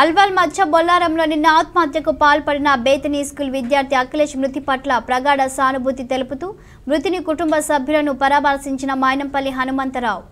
అల్వాల్ మధ్య బొల్లారంలో నిన్న ఆత్మహత్యకు పాల్పడిన బేతనీ స్కూల్ విద్యార్థి అఖిలేష్ మృతి పట్ల ప్రగాఢ సానుభూతి తెలుపుతూ మృతిని కుటుంబ సభ్యులను పరామర్శించిన మాయనంపల్లి హనుమంతరావు